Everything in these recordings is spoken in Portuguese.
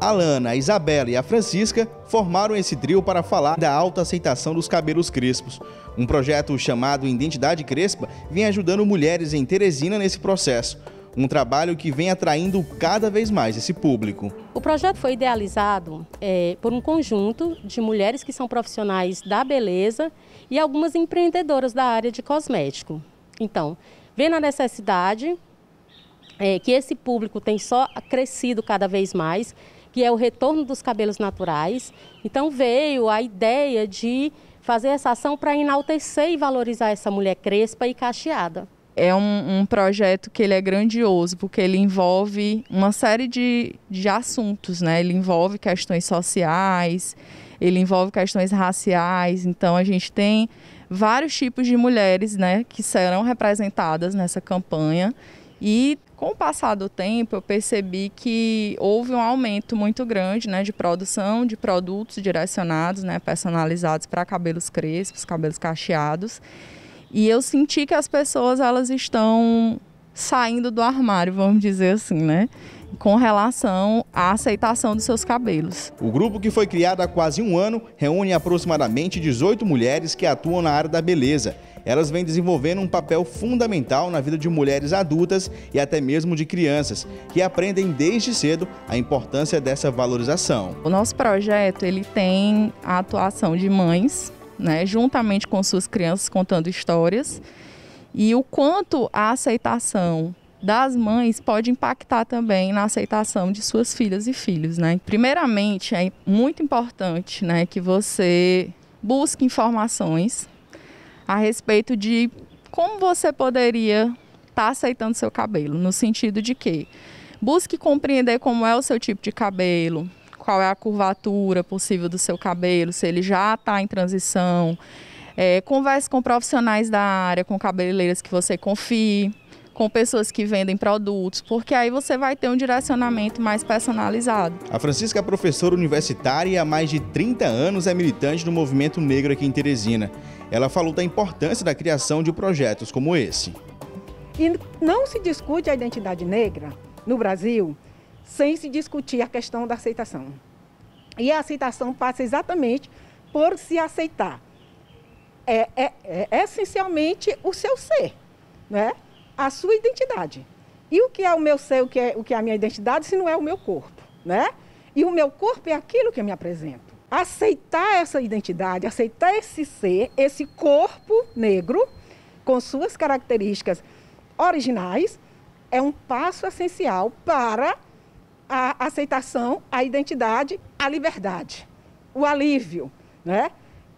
A Lana, a Isabela e a Francisca formaram esse trio para falar da alta aceitação dos cabelos crespos. Um projeto chamado Identidade Crespa vem ajudando mulheres em Teresina nesse processo. Um trabalho que vem atraindo cada vez mais esse público. O projeto foi idealizado é, por um conjunto de mulheres que são profissionais da beleza e algumas empreendedoras da área de cosmético. Então, vendo a necessidade é, que esse público tem só crescido cada vez mais, que é o retorno dos cabelos naturais. Então veio a ideia de fazer essa ação para enaltecer e valorizar essa mulher crespa e cacheada. É um, um, projeto que ele é grandioso, porque ele envolve uma série de, de assuntos, né? Ele envolve questões sociais, ele envolve questões raciais, então a gente tem vários tipos de mulheres né, que serão representadas nessa campanha e com o passar do tempo, eu percebi que houve um aumento muito grande né, de produção de produtos direcionados, né, personalizados para cabelos crespos, cabelos cacheados. E eu senti que as pessoas elas estão saindo do armário, vamos dizer assim, né? com relação à aceitação dos seus cabelos. O grupo que foi criado há quase um ano reúne aproximadamente 18 mulheres que atuam na área da beleza. Elas vêm desenvolvendo um papel fundamental na vida de mulheres adultas e até mesmo de crianças, que aprendem desde cedo a importância dessa valorização. O nosso projeto ele tem a atuação de mães, né, juntamente com suas crianças contando histórias, e o quanto a aceitação das mães pode impactar também na aceitação de suas filhas e filhos, né? Primeiramente, é muito importante, né, que você busque informações a respeito de como você poderia estar tá aceitando seu cabelo, no sentido de que busque compreender como é o seu tipo de cabelo, qual é a curvatura possível do seu cabelo, se ele já está em transição, é, converse com profissionais da área, com cabeleireiras que você confie com pessoas que vendem produtos, porque aí você vai ter um direcionamento mais personalizado. A Francisca é professora universitária e há mais de 30 anos é militante do movimento negro aqui em Teresina. Ela falou da importância da criação de projetos como esse. E não se discute a identidade negra no Brasil sem se discutir a questão da aceitação. E a aceitação passa exatamente por se aceitar. É, é, é essencialmente o seu ser, né? a sua identidade. E o que é o meu ser, o que é, o que é a minha identidade, se não é o meu corpo, né? E o meu corpo é aquilo que eu me apresento. Aceitar essa identidade, aceitar esse ser, esse corpo negro, com suas características originais, é um passo essencial para a aceitação, a identidade, a liberdade, o alívio, né?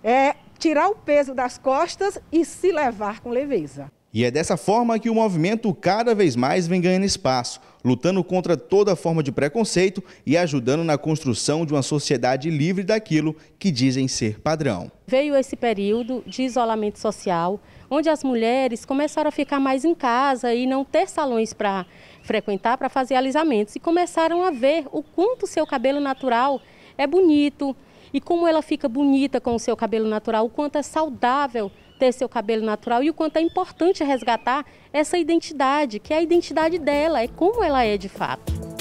É tirar o peso das costas e se levar com leveza. E é dessa forma que o movimento cada vez mais vem ganhando espaço, lutando contra toda forma de preconceito e ajudando na construção de uma sociedade livre daquilo que dizem ser padrão. Veio esse período de isolamento social, onde as mulheres começaram a ficar mais em casa e não ter salões para frequentar, para fazer alisamentos, e começaram a ver o quanto seu cabelo natural é bonito e como ela fica bonita com o seu cabelo natural, o quanto é saudável ter seu cabelo natural e o quanto é importante resgatar essa identidade, que é a identidade dela, é como ela é de fato.